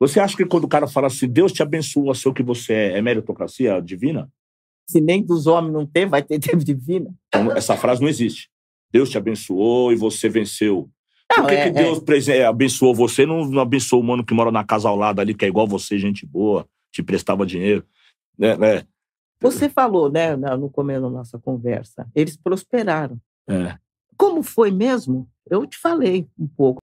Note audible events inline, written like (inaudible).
Você acha que quando o cara fala assim, Deus te abençoa, seu que você é, é meritocracia divina? Se nem dos homens não tem, vai ter (laughs) tempo divina. Então, essa frase não existe. Deus te abençoou e você venceu. Por que, é, que Deus é. Eh, abençoou você não, não abençoou o mano que mora na casa ao lado ali, que é igual você, gente boa, te prestava dinheiro? Né? né? Você falou, né, no começo da nossa conversa, eles prosperaram. É. Como foi mesmo? Eu te falei um pouco.